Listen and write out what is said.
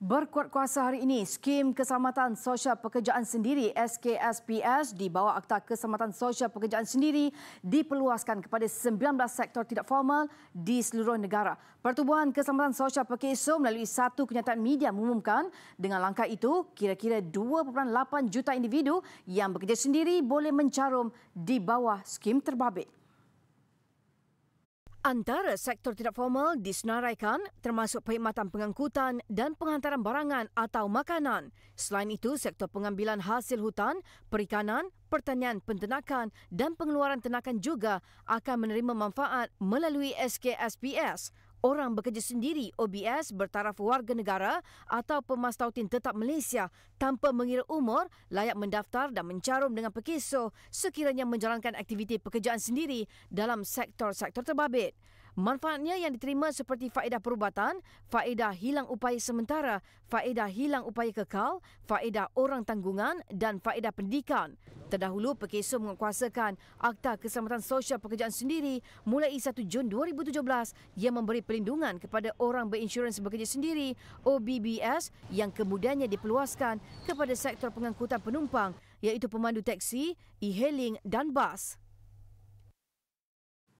Berkuat kuasa hari ini, Skim Keselamatan Sosial Pekerjaan Sendiri SKSPS di bawah Akta Keselamatan Sosial Pekerjaan Sendiri diperluaskan kepada 19 sektor tidak formal di seluruh negara. Pertubuhan Keselamatan Sosial PKSO melalui satu kenyataan media mengumumkan dengan langkah itu, kira-kira 2.8 juta individu yang bekerja sendiri boleh mencarum di bawah skim terbabit. Antara sektor tidak formal disenaraikan termasuk perkhidmatan pengangkutan dan penghantaran barangan atau makanan. Selain itu, sektor pengambilan hasil hutan, perikanan, pertanian pentenakan dan pengeluaran tenakan juga akan menerima manfaat melalui SKSPS Orang bekerja sendiri OBS bertaraf warga negara atau pemastautin tetap Malaysia tanpa mengira umur layak mendaftar dan mencarum dengan pekiso sekiranya menjalankan aktiviti pekerjaan sendiri dalam sektor-sektor terbabit. Manfaatnya yang diterima seperti faedah perubatan, faedah hilang upaya sementara, faedah hilang upaya kekal, faedah orang tanggungan dan faedah pendidikan. Terdahulu, Pekeso menguasakan Akta Keselamatan Sosial Pekerjaan sendiri mulai 1 Jun 2017 yang memberi perlindungan kepada orang berinsurans bekerja sendiri, OBBS, yang kemudiannya diperluaskan kepada sektor pengangkutan penumpang iaitu pemandu teksi, e-hailing dan bas.